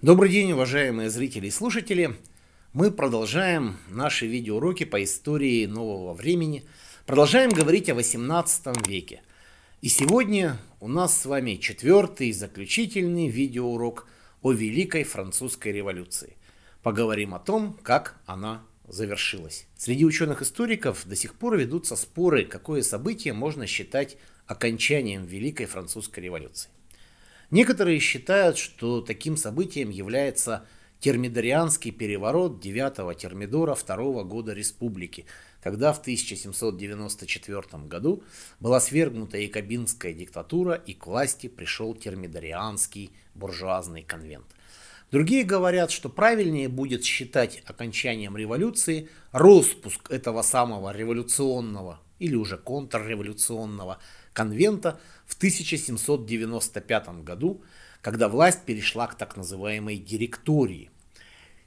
Добрый день, уважаемые зрители и слушатели! Мы продолжаем наши видеоуроки по истории нового времени. Продолжаем говорить о 18 веке. И сегодня у нас с вами четвертый заключительный видеоурок о Великой Французской революции. Поговорим о том, как она завершилась. Среди ученых-историков до сих пор ведутся споры, какое событие можно считать окончанием Великой Французской революции. Некоторые считают, что таким событием является термидорианский переворот 9 термидора 2 года республики, когда в 1794 году была свергнута якобинская диктатура и к власти пришел термидорианский буржуазный конвент. Другие говорят, что правильнее будет считать окончанием революции распуск этого самого революционного или уже контрреволюционного конвента в 1795 году, когда власть перешла к так называемой директории.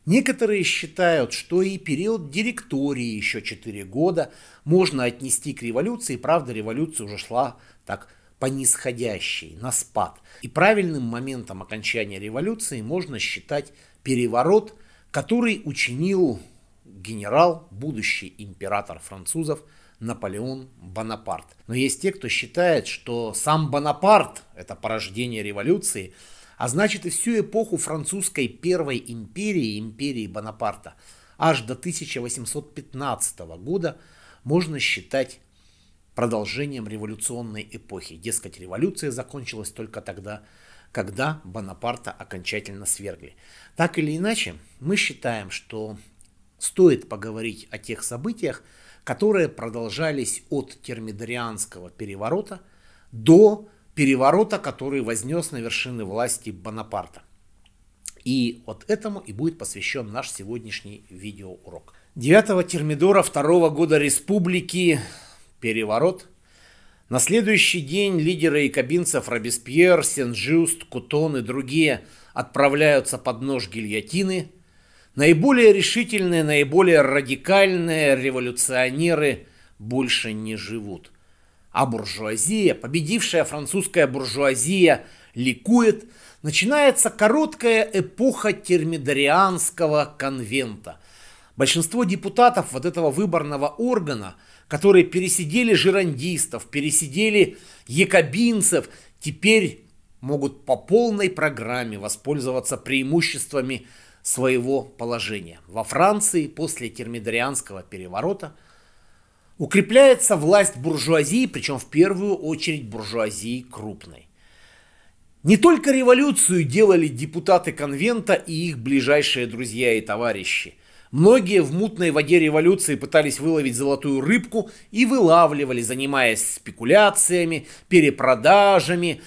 Некоторые считают, что и период директории еще 4 года можно отнести к революции, правда революция уже шла так по нисходящей, на спад. И правильным моментом окончания революции можно считать переворот, который учинил генерал, будущий император французов – Наполеон Бонапарт. Но есть те, кто считает, что сам Бонапарт – это порождение революции, а значит и всю эпоху французской Первой империи, империи Бонапарта, аж до 1815 года можно считать продолжением революционной эпохи. Дескать, революция закончилась только тогда, когда Бонапарта окончательно свергли. Так или иначе, мы считаем, что стоит поговорить о тех событиях, которые продолжались от термидорианского переворота до переворота, который вознес на вершины власти Бонапарта. И вот этому и будет посвящен наш сегодняшний видеоурок. 9 термидора второго года республики переворот. На следующий день лидеры и кабинцев Робеспьер, Сен-Жюст, Кутон и другие отправляются под нож гильотины – Наиболее решительные, наиболее радикальные революционеры больше не живут. А буржуазия, победившая французская буржуазия, ликует, начинается короткая эпоха термидорианского конвента. Большинство депутатов вот этого выборного органа, которые пересидели жирандистов, пересидели якобинцев, теперь могут по полной программе воспользоваться преимуществами своего положения. Во Франции после термидорианского переворота укрепляется власть буржуазии, причем в первую очередь буржуазии крупной. Не только революцию делали депутаты конвента и их ближайшие друзья и товарищи. Многие в мутной воде революции пытались выловить золотую рыбку и вылавливали, занимаясь спекуляциями, перепродажами,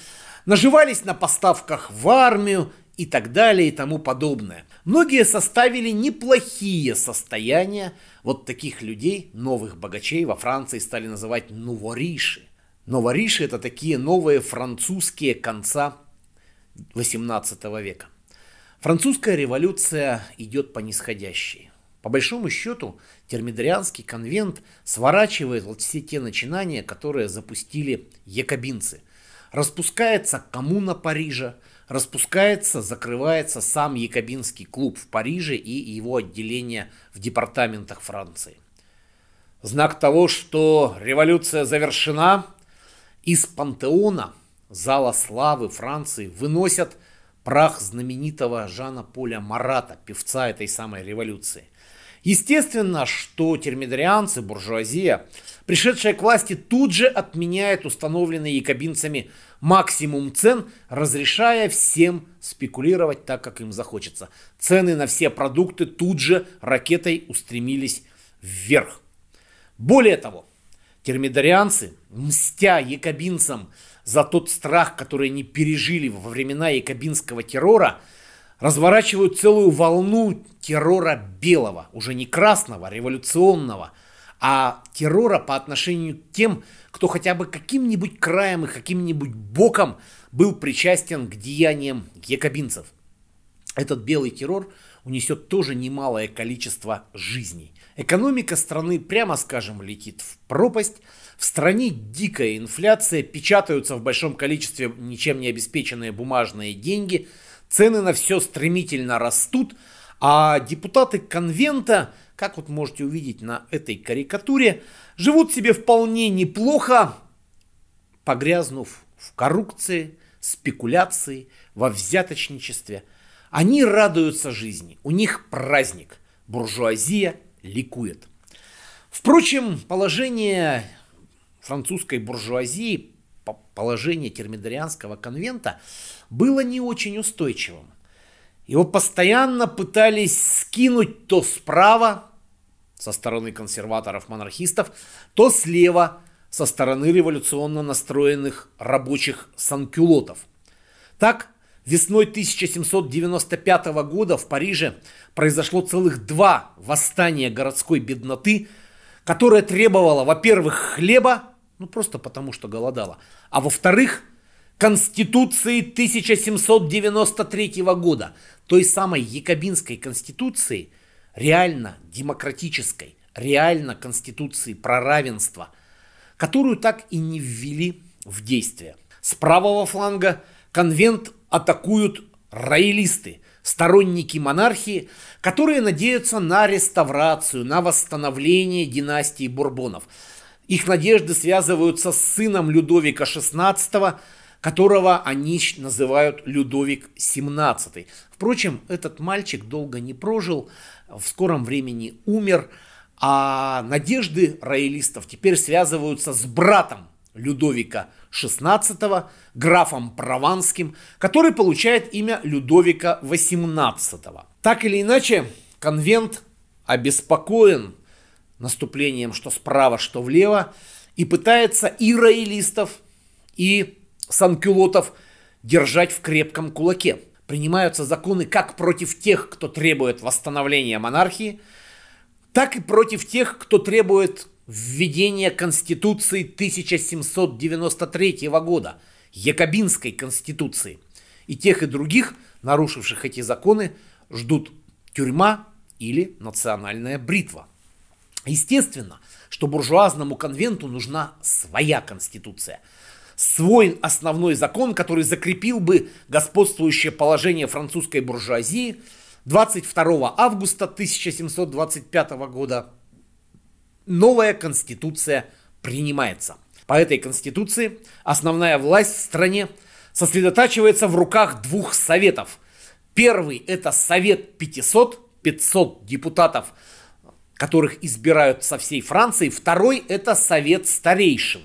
наживались на поставках в армию и так далее и тому подобное. Многие составили неплохие состояния вот таких людей, новых богачей, во Франции стали называть новориши. Новориши – это такие новые французские конца 18 века. Французская революция идет по нисходящей. По большому счету, термидорианский конвент сворачивает вот все те начинания, которые запустили якобинцы. Распускается коммуна Парижа – Распускается, закрывается сам Якобинский клуб в Париже и его отделение в департаментах Франции. Знак того, что революция завершена, из пантеона, зала славы Франции, выносят прах знаменитого Жана Поля Марата, певца этой самой революции. Естественно, что термидрианцы, буржуазия, пришедшая к власти, тут же отменяет установленный якобинцами максимум цен, разрешая всем спекулировать так, как им захочется. Цены на все продукты тут же ракетой устремились вверх. Более того, термидарианцы, мстя якобинцам за тот страх, который они пережили во времена якобинского террора, разворачивают целую волну террора белого, уже не красного, а революционного – а террора по отношению к тем, кто хотя бы каким-нибудь краем и каким-нибудь боком был причастен к деяниям якобинцев. Этот белый террор унесет тоже немалое количество жизней. Экономика страны, прямо скажем, летит в пропасть. В стране дикая инфляция, печатаются в большом количестве ничем не обеспеченные бумажные деньги, цены на все стремительно растут, а депутаты конвента как вот можете увидеть на этой карикатуре, живут себе вполне неплохо, погрязнув в коррупции, спекуляции, во взяточничестве. Они радуются жизни, у них праздник, буржуазия ликует. Впрочем, положение французской буржуазии, положение термидорианского конвента было не очень устойчивым. Его постоянно пытались скинуть то справа со стороны консерваторов-монархистов, то слева со стороны революционно настроенных рабочих санкюлотов. Так, весной 1795 года в Париже произошло целых два восстания городской бедноты, которое требовало, во-первых, хлеба, ну просто потому что голодала, а во-вторых – Конституции 1793 года, той самой Якобинской Конституции, реально демократической, реально Конституции про равенство, которую так и не ввели в действие. С правого фланга конвент атакуют роялисты, сторонники монархии, которые надеются на реставрацию, на восстановление династии Бурбонов. Их надежды связываются с сыном Людовика XVI – которого они называют Людовик XVII. Впрочем, этот мальчик долго не прожил, в скором времени умер, а надежды роялистов теперь связываются с братом Людовика XVI, графом Прованским, который получает имя Людовика XVIII. Так или иначе, конвент обеспокоен наступлением что справа, что влево, и пытается и роялистов, и санкюлотов держать в крепком кулаке. Принимаются законы как против тех, кто требует восстановления монархии, так и против тех, кто требует введения Конституции 1793 года, Якобинской Конституции. И тех и других, нарушивших эти законы, ждут тюрьма или национальная бритва. Естественно, что буржуазному конвенту нужна своя конституция – свой основной закон, который закрепил бы господствующее положение французской буржуазии 22 августа 1725 года. Новая конституция принимается. По этой конституции основная власть в стране сосредотачивается в руках двух советов. Первый – это Совет 500, 500 депутатов, которых избирают со всей Франции. Второй – это Совет старейшин.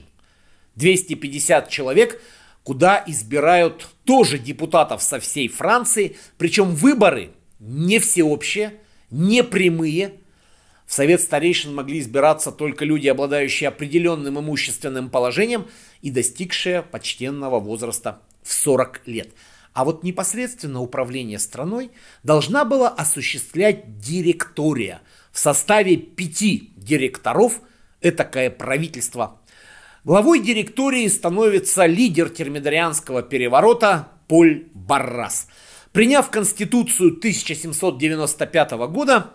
250 человек, куда избирают тоже депутатов со всей Франции. Причем выборы не всеобщие, не прямые. В совет старейшин могли избираться только люди, обладающие определенным имущественным положением и достигшие почтенного возраста в 40 лет. А вот непосредственно управление страной должна была осуществлять директория в составе пяти директоров, этакое правительство Главой директории становится лидер термидорианского переворота Поль Баррас. Приняв Конституцию 1795 года,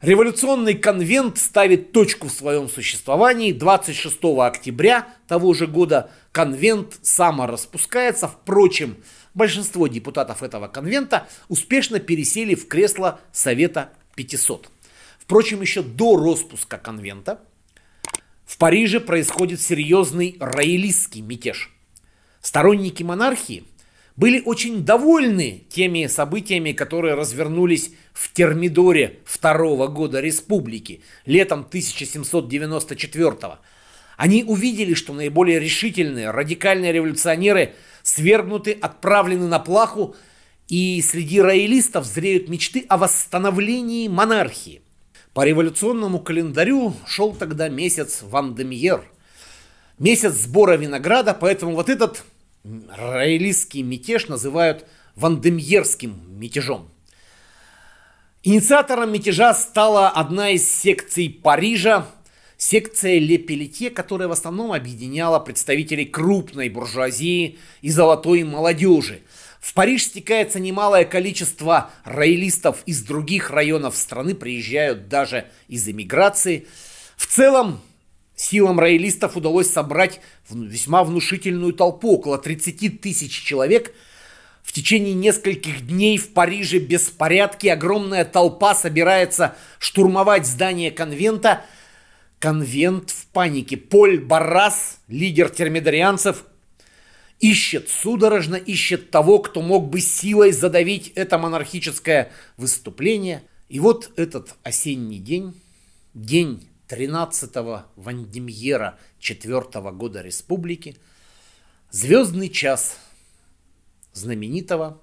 революционный конвент ставит точку в своем существовании. 26 октября того же года конвент самораспускается. Впрочем, большинство депутатов этого конвента успешно пересели в кресло Совета 500. Впрочем, еще до распуска конвента – в Париже происходит серьезный роялистский мятеж. Сторонники монархии были очень довольны теми событиями, которые развернулись в Термидоре второго года республики летом 1794 года. Они увидели, что наиболее решительные радикальные революционеры свергнуты, отправлены на плаху, и среди роялистов зреют мечты о восстановлении монархии. По революционному календарю шел тогда месяц Вандемьер, месяц сбора винограда, поэтому вот этот раэлистский мятеж называют Вандемьерским мятежом. Инициатором мятежа стала одна из секций Парижа, секция Лепелетье, которая в основном объединяла представителей крупной буржуазии и золотой молодежи – в Париж стекается немалое количество роялистов из других районов страны, приезжают даже из эмиграции. В целом, силам роялистов удалось собрать весьма внушительную толпу, около 30 тысяч человек. В течение нескольких дней в Париже беспорядки, огромная толпа собирается штурмовать здание конвента. Конвент в панике. Поль Баррас, лидер термидарианцев, ищет, судорожно ищет того, кто мог бы силой задавить это монархическое выступление. И вот этот осенний день, день 13-го Вандемьера 4 -го года республики, звездный час знаменитого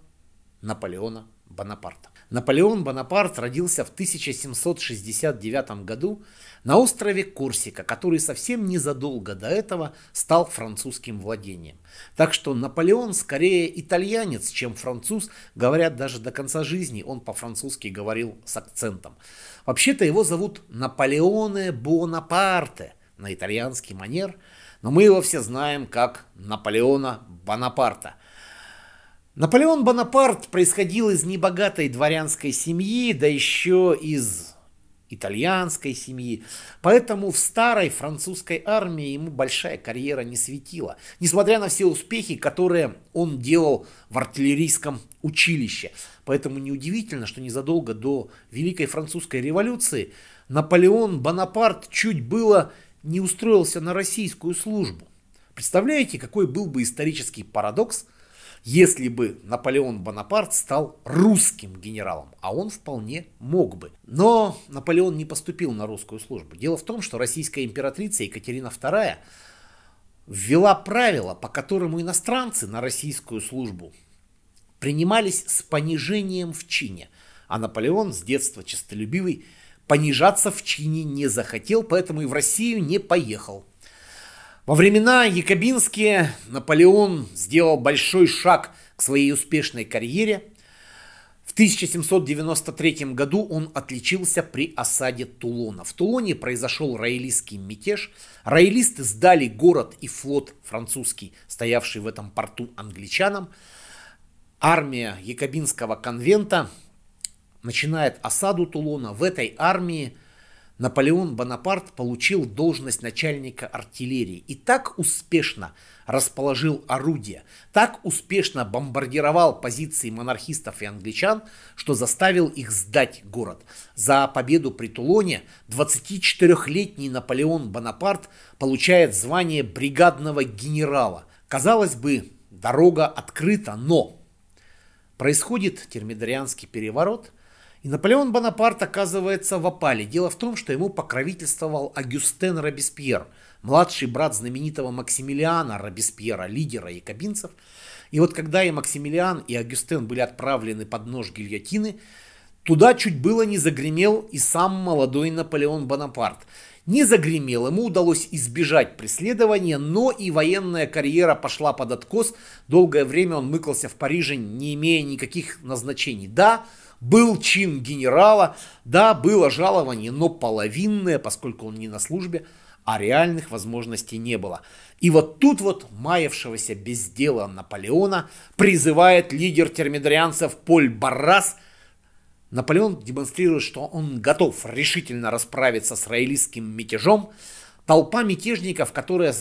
Наполеона Бонапарта. Наполеон Бонапарт родился в 1769 году на острове Корсика, который совсем незадолго до этого стал французским владением. Так что Наполеон скорее итальянец, чем француз, говорят даже до конца жизни, он по-французски говорил с акцентом. Вообще-то его зовут Наполеоне Бонапарте на итальянский манер, но мы его все знаем как Наполеона Бонапарта. Наполеон Бонапарт происходил из небогатой дворянской семьи, да еще из итальянской семьи. Поэтому в старой французской армии ему большая карьера не светила, несмотря на все успехи, которые он делал в артиллерийском училище. Поэтому неудивительно, что незадолго до Великой Французской революции Наполеон Бонапарт чуть было не устроился на российскую службу. Представляете, какой был бы исторический парадокс – если бы Наполеон Бонапарт стал русским генералом, а он вполне мог бы. Но Наполеон не поступил на русскую службу. Дело в том, что российская императрица Екатерина II ввела правила, по которому иностранцы на российскую службу принимались с понижением в чине. А Наполеон с детства честолюбивый понижаться в чине не захотел, поэтому и в Россию не поехал. Во времена якобинские Наполеон сделал большой шаг к своей успешной карьере. В 1793 году он отличился при осаде Тулона. В Тулоне произошел роялистский мятеж. Роялисты сдали город и флот французский, стоявший в этом порту англичанам. Армия якобинского конвента начинает осаду Тулона. В этой армии Наполеон Бонапарт получил должность начальника артиллерии и так успешно расположил орудия, так успешно бомбардировал позиции монархистов и англичан, что заставил их сдать город. За победу при Тулоне 24-летний Наполеон Бонапарт получает звание бригадного генерала. Казалось бы, дорога открыта, но происходит термидорианский переворот – и Наполеон Бонапарт оказывается в опале. Дело в том, что ему покровительствовал Агюстен Робеспьер, младший брат знаменитого Максимилиана Робеспьера, лидера якобинцев. И вот когда и Максимилиан, и Агюстен были отправлены под нож гильотины, туда чуть было не загремел и сам молодой Наполеон Бонапарт. Не загремел, ему удалось избежать преследования, но и военная карьера пошла под откос. Долгое время он мыкался в Париже, не имея никаких назначений. Да, был чин генерала, да, было жалование, но половинное, поскольку он не на службе, а реальных возможностей не было. И вот тут вот маявшегося без дела Наполеона призывает лидер термидорианцев Поль Баррас. Наполеон демонстрирует, что он готов решительно расправиться с раэлистским мятежом. Толпа мятежников, которая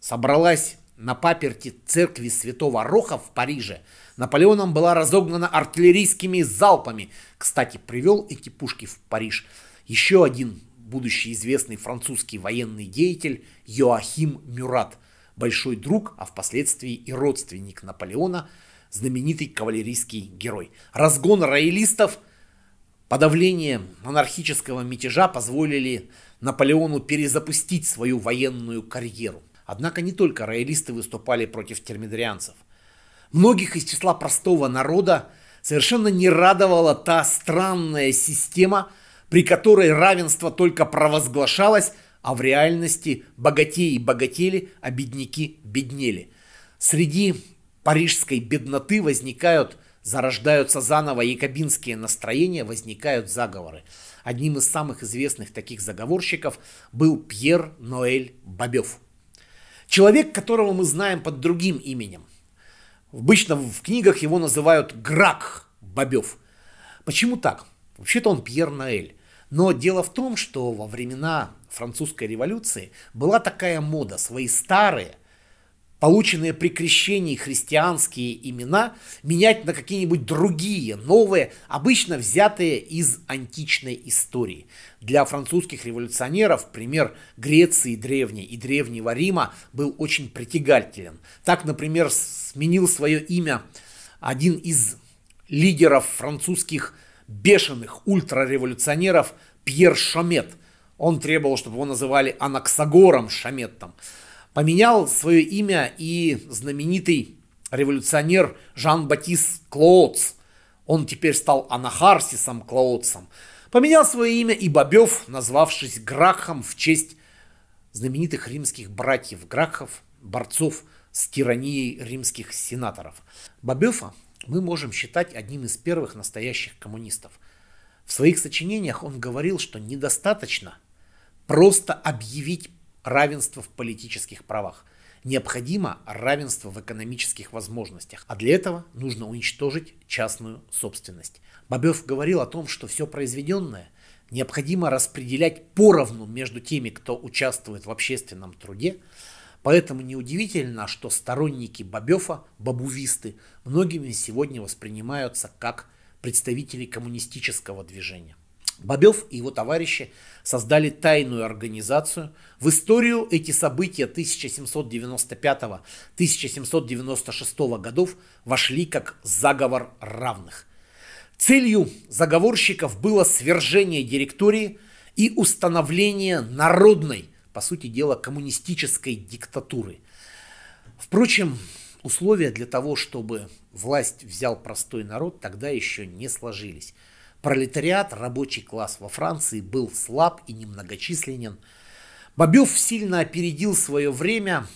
собралась на паперти церкви Святого Роха в Париже – Наполеоном была разогнана артиллерийскими залпами. Кстати, привел эти пушки в Париж еще один будущий известный французский военный деятель Йоахим Мюрат, большой друг, а впоследствии и родственник Наполеона, знаменитый кавалерийский герой. Разгон роялистов, подавление монархического мятежа позволили Наполеону перезапустить свою военную карьеру. Однако не только роялисты выступали против термидорианцев. Многих из числа простого народа совершенно не радовала та странная система, при которой равенство только провозглашалось, а в реальности богатеи богатели, а бедняки беднели. Среди парижской бедноты возникают, зарождаются заново якобинские настроения, возникают заговоры. Одним из самых известных таких заговорщиков был Пьер Ноэль Бобев. Человек, которого мы знаем под другим именем – Обычно в книгах его называют Грак Бобев. Почему так? Вообще-то он Пьер Наэль. Но дело в том, что во времена французской революции была такая мода, свои старые – полученные при крещении христианские имена менять на какие-нибудь другие, новые, обычно взятые из античной истории. Для французских революционеров пример Греции древней и Древнего Рима был очень притягателен. Так, например, сменил свое имя один из лидеров французских бешеных ультрареволюционеров Пьер Шамет. Он требовал, чтобы его называли анаксагором Шаметом поменял свое имя и знаменитый революционер жан Батист Клоотс. Он теперь стал Анахарсисом Клоотсом. Поменял свое имя и Бобев, назвавшись Грахом в честь знаменитых римских братьев Грахов, борцов с тиранией римских сенаторов. Бобёфа мы можем считать одним из первых настоящих коммунистов. В своих сочинениях он говорил, что недостаточно просто объявить равенство в политических правах. Необходимо равенство в экономических возможностях, а для этого нужно уничтожить частную собственность. Бобев говорил о том, что все произведенное необходимо распределять поровну между теми, кто участвует в общественном труде, Поэтому неудивительно, что сторонники Бобёфа, бабувисты, многими сегодня воспринимаются как представители коммунистического движения. Бобев и его товарищи создали тайную организацию. В историю эти события 1795-1796 годов вошли как заговор равных. Целью заговорщиков было свержение директории и установление народной, по сути дела, коммунистической диктатуры. Впрочем, условия для того, чтобы власть взял простой народ, тогда еще не сложились. Пролетариат, рабочий класс во Франции был слаб и немногочисленен. Бобев сильно опередил свое время,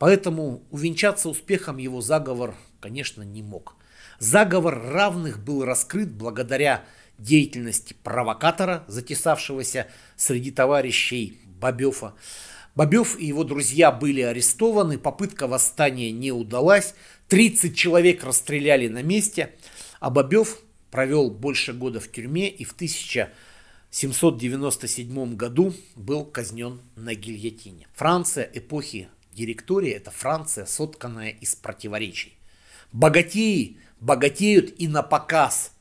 поэтому увенчаться успехом его заговор, конечно, не мог. Заговор равных был раскрыт благодаря деятельности провокатора, затесавшегося среди товарищей Бобёва. Бобёв и его друзья были арестованы, попытка восстания не удалась, 30 человек расстреляли на месте, а Бобёв провел больше года в тюрьме и в 1797 году был казнен на гильотине. Франция эпохи директории – это Франция, сотканная из противоречий. Богатеи богатеют и на показ,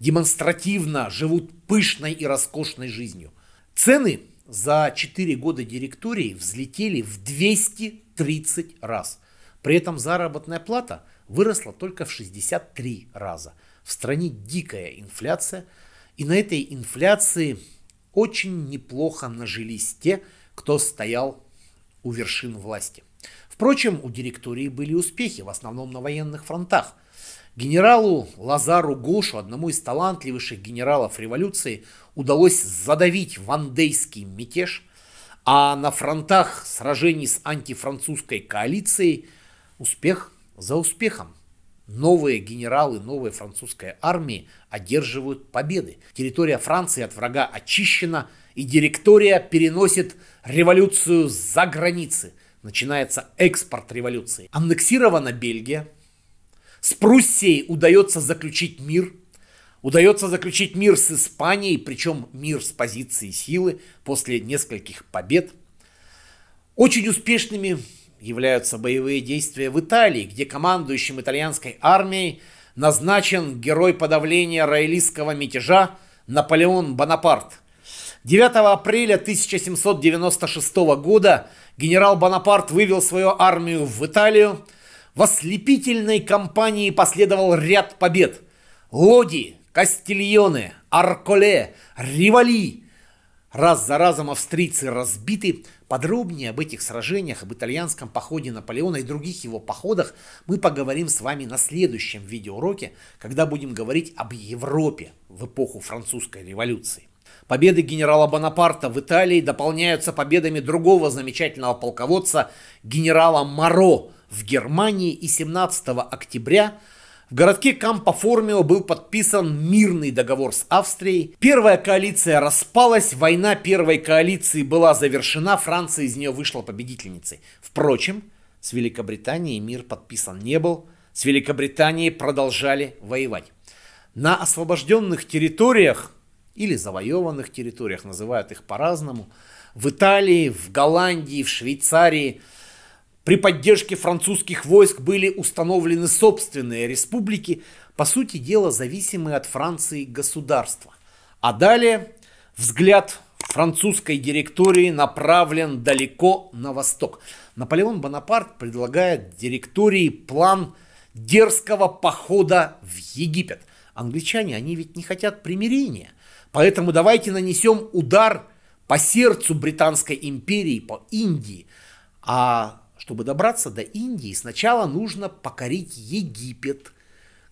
демонстративно живут пышной и роскошной жизнью. Цены за 4 года директории взлетели в 230 раз. При этом заработная плата выросла только в 63 раза – в стране дикая инфляция, и на этой инфляции очень неплохо нажились те, кто стоял у вершин власти. Впрочем, у директории были успехи, в основном на военных фронтах. Генералу Лазару Гошу, одному из талантливейших генералов революции, удалось задавить вандейский мятеж, а на фронтах сражений с антифранцузской коалицией успех за успехом. Новые генералы новой французской армии одерживают победы. Территория Франции от врага очищена, и директория переносит революцию за границы. Начинается экспорт революции. Аннексирована Бельгия. С Пруссией удается заключить мир. Удается заключить мир с Испанией, причем мир с позиции силы после нескольких побед. Очень успешными являются боевые действия в Италии, где командующим итальянской армией назначен герой подавления раэлийского мятежа Наполеон Бонапарт. 9 апреля 1796 года генерал Бонапарт вывел свою армию в Италию. В ослепительной кампании последовал ряд побед. Лоди, Кастильоны, Арколе, Ривали. Раз за разом австрийцы разбиты, Подробнее об этих сражениях, об итальянском походе Наполеона и других его походах мы поговорим с вами на следующем видеоуроке, когда будем говорить об Европе в эпоху французской революции. Победы генерала Бонапарта в Италии дополняются победами другого замечательного полководца генерала Маро, в Германии и 17 октября – в городке Кампо-Формио был подписан мирный договор с Австрией. Первая коалиция распалась, война первой коалиции была завершена, Франция из нее вышла победительницей. Впрочем, с Великобританией мир подписан не был, с Великобританией продолжали воевать. На освобожденных территориях или завоеванных территориях, называют их по-разному, в Италии, в Голландии, в Швейцарии – при поддержке французских войск были установлены собственные республики, по сути дела зависимые от Франции государства. А далее взгляд французской директории направлен далеко на восток. Наполеон Бонапарт предлагает директории план дерзкого похода в Египет. Англичане, они ведь не хотят примирения. Поэтому давайте нанесем удар по сердцу Британской империи, по Индии. А чтобы добраться до Индии, сначала нужно покорить Египет,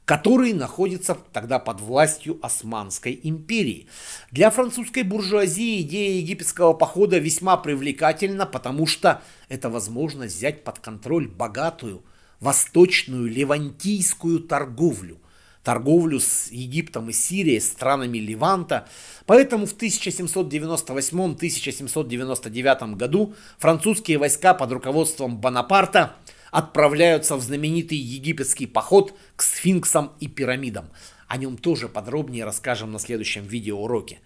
который находится тогда под властью Османской империи. Для французской буржуазии идея египетского похода весьма привлекательна, потому что это возможность взять под контроль богатую восточную левантийскую торговлю торговлю с Египтом и Сирией, странами Леванта. Поэтому в 1798-1799 году французские войска под руководством Бонапарта отправляются в знаменитый египетский поход к сфинксам и пирамидам. О нем тоже подробнее расскажем на следующем видеоуроке.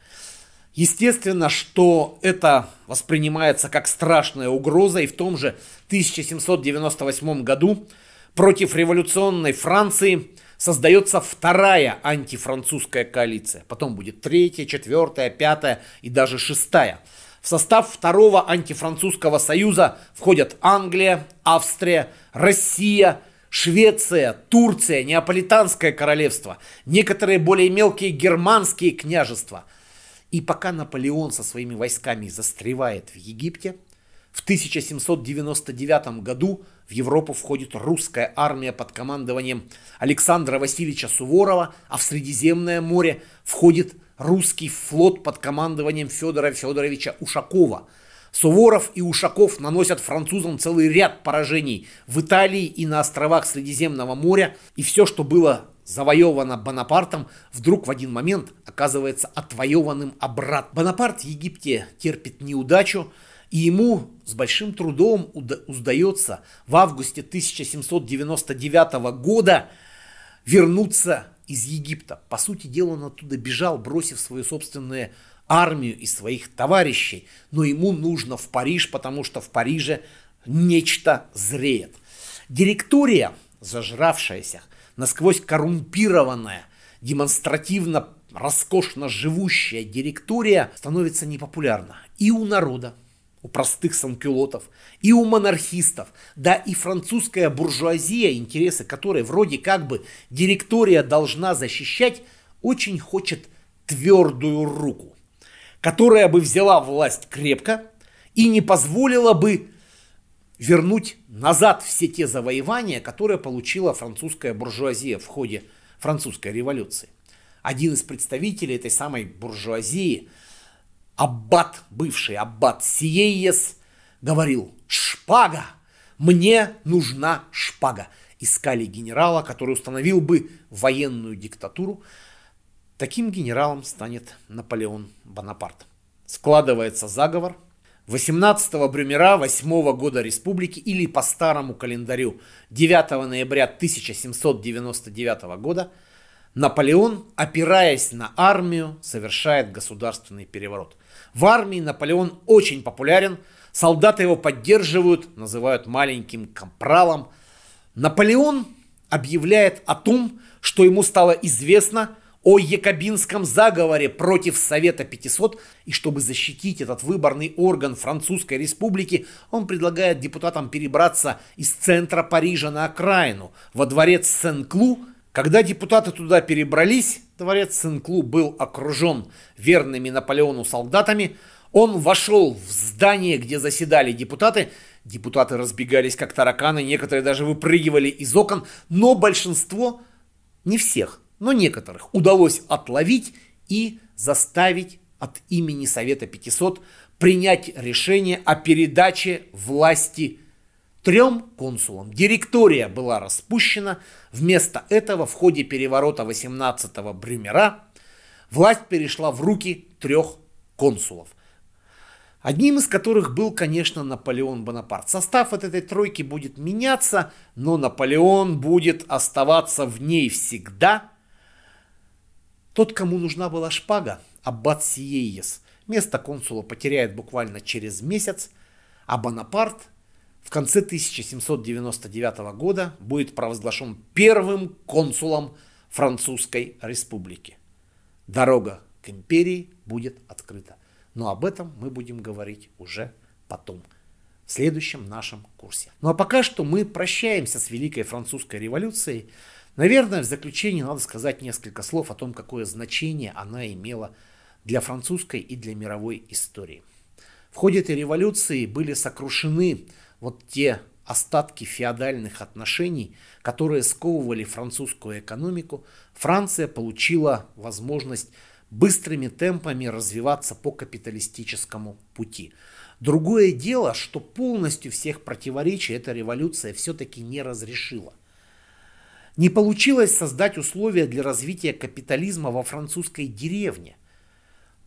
Естественно, что это воспринимается как страшная угроза, и в том же 1798 году против революционной Франции создается вторая антифранцузская коалиция. Потом будет третья, четвертая, пятая и даже шестая. В состав второго антифранцузского союза входят Англия, Австрия, Россия, Швеция, Турция, Неаполитанское королевство, некоторые более мелкие германские княжества. И пока Наполеон со своими войсками застревает в Египте, в 1799 году – в Европу входит русская армия под командованием Александра Васильевича Суворова, а в Средиземное море входит русский флот под командованием Федора Федоровича Ушакова. Суворов и Ушаков наносят французам целый ряд поражений в Италии и на островах Средиземного моря, и все, что было завоевано Бонапартом, вдруг в один момент оказывается отвоеванным обратно. Бонапарт в Египте терпит неудачу, и ему с большим трудом удается в августе 1799 года вернуться из Египта. По сути дела, он оттуда бежал, бросив свою собственную армию и своих товарищей. Но ему нужно в Париж, потому что в Париже нечто зреет. Директория, зажравшаяся, насквозь коррумпированная, демонстративно роскошно живущая директория становится непопулярна и у народа, у простых санкюлотов, и у монархистов, да и французская буржуазия, интересы которой вроде как бы директория должна защищать, очень хочет твердую руку, которая бы взяла власть крепко и не позволила бы вернуть назад все те завоевания, которые получила французская буржуазия в ходе французской революции. Один из представителей этой самой буржуазии – Аббат, бывший аббат Сиейес говорил, шпага, мне нужна шпага. Искали генерала, который установил бы военную диктатуру. Таким генералом станет Наполеон Бонапарт. Складывается заговор. 18 Брюмера 8 года республики или по старому календарю 9 ноября 1799 года Наполеон, опираясь на армию, совершает государственный переворот – в армии Наполеон очень популярен, солдаты его поддерживают, называют маленьким компралом. Наполеон объявляет о том, что ему стало известно о якобинском заговоре против Совета 500, и чтобы защитить этот выборный орган Французской Республики, он предлагает депутатам перебраться из центра Парижа на окраину, во дворец Сен-Клу. Когда депутаты туда перебрались, Дворец Сен-Клу был окружен верными Наполеону солдатами. Он вошел в здание, где заседали депутаты. Депутаты разбегались как тараканы, некоторые даже выпрыгивали из окон, но большинство, не всех, но некоторых, удалось отловить и заставить от имени Совета 500 принять решение о передаче власти трем консулам. Директория была распущена. Вместо этого в ходе переворота 18-го Брюмера власть перешла в руки трех консулов. Одним из которых был, конечно, Наполеон Бонапарт. Состав от этой тройки будет меняться, но Наполеон будет оставаться в ней всегда. Тот, кому нужна была шпага, Аббат Сиейес, место консула потеряет буквально через месяц, а Бонапарт – в конце 1799 года будет провозглашен первым консулом Французской Республики. Дорога к империи будет открыта. Но об этом мы будем говорить уже потом, в следующем нашем курсе. Ну а пока что мы прощаемся с Великой Французской революцией. Наверное, в заключение надо сказать несколько слов о том, какое значение она имела для французской и для мировой истории. В ходе этой революции были сокрушены вот те остатки феодальных отношений, которые сковывали французскую экономику, Франция получила возможность быстрыми темпами развиваться по капиталистическому пути. Другое дело, что полностью всех противоречий эта революция все-таки не разрешила. Не получилось создать условия для развития капитализма во французской деревне –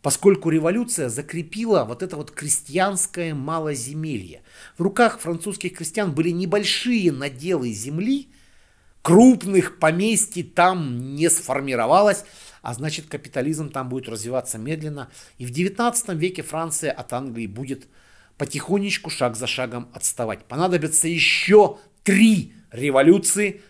поскольку революция закрепила вот это вот крестьянское малоземелье. В руках французских крестьян были небольшие наделы земли, крупных поместий там не сформировалось, а значит капитализм там будет развиваться медленно. И в 19 веке Франция от Англии будет потихонечку, шаг за шагом отставать. Понадобится еще три революции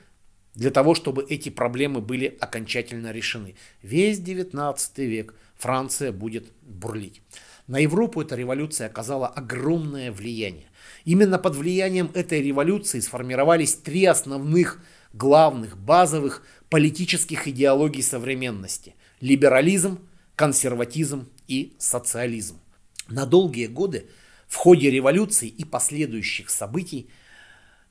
для того, чтобы эти проблемы были окончательно решены. Весь 19 век – Франция будет бурлить. На Европу эта революция оказала огромное влияние. Именно под влиянием этой революции сформировались три основных, главных, базовых политических идеологий современности – либерализм, консерватизм и социализм. На долгие годы в ходе революции и последующих событий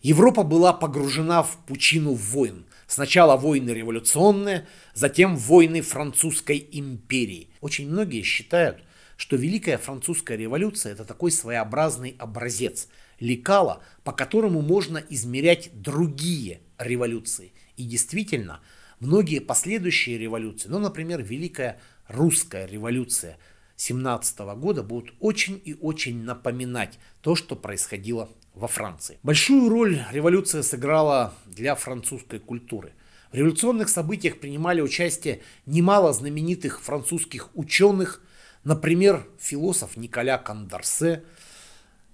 Европа была погружена в пучину войн, Сначала войны революционные, затем войны французской империи. Очень многие считают, что Великая Французская революция – это такой своеобразный образец, лекала, по которому можно измерять другие революции. И действительно, многие последующие революции, ну, например, Великая Русская революция 17 года будут очень и очень напоминать то, что происходило во Франции. Большую роль революция сыграла для французской культуры. В революционных событиях принимали участие немало знаменитых французских ученых, например, философ Николя Кандорсе,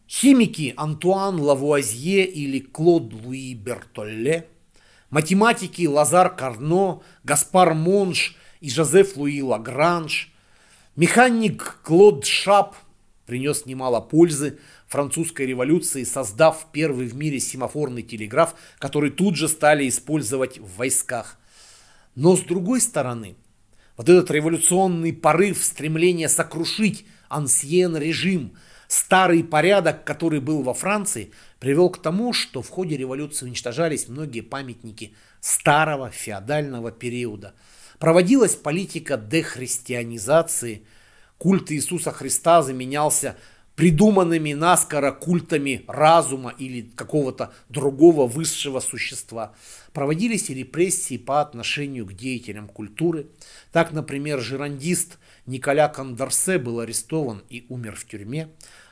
химики Антуан Лавуазье или Клод Луи Бертолле, математики Лазар Карно, Гаспар Монш и Жозеф Луи Лагранж, механик Клод Шап принес немало пользы – французской революции, создав первый в мире семафорный телеграф, который тут же стали использовать в войсках. Но с другой стороны, вот этот революционный порыв, стремление сокрушить ансьен режим, старый порядок, который был во Франции, привел к тому, что в ходе революции уничтожались многие памятники старого феодального периода. Проводилась политика дехристианизации, культ Иисуса Христа заменялся придуманными наскоро культами разума или какого-то другого высшего существа. Проводились и репрессии по отношению к деятелям культуры. Так, например, жирандист Николя Кандарсе был арестован и умер в тюрьме,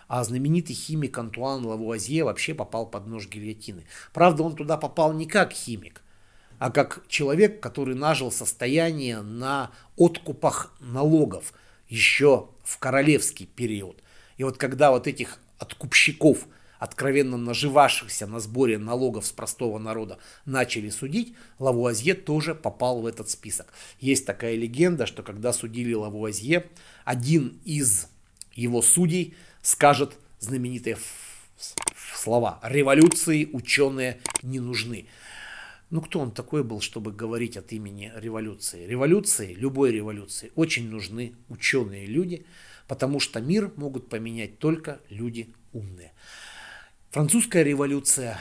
а знаменитый химик Антуан Лавуазье вообще попал под нож гильотины. Правда, он туда попал не как химик, а как человек, который нажил состояние на откупах налогов еще в королевский период. И вот когда вот этих откупщиков, откровенно наживавшихся на сборе налогов с простого народа, начали судить, Лавуазье тоже попал в этот список. Есть такая легенда, что когда судили Лавуазье, один из его судей скажет знаменитые слова «революции ученые не нужны». Ну, кто он такой был, чтобы говорить от имени революции? Революции, любой революции, очень нужны ученые люди – потому что мир могут поменять только люди умные. Французская революция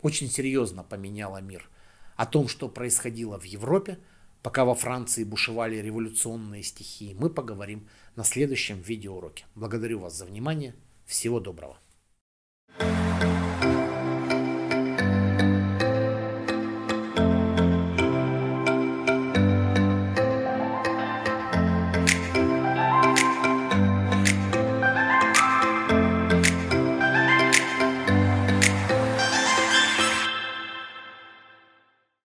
очень серьезно поменяла мир. О том, что происходило в Европе, пока во Франции бушевали революционные стихии, мы поговорим на следующем видеоуроке. Благодарю вас за внимание. Всего доброго. thank you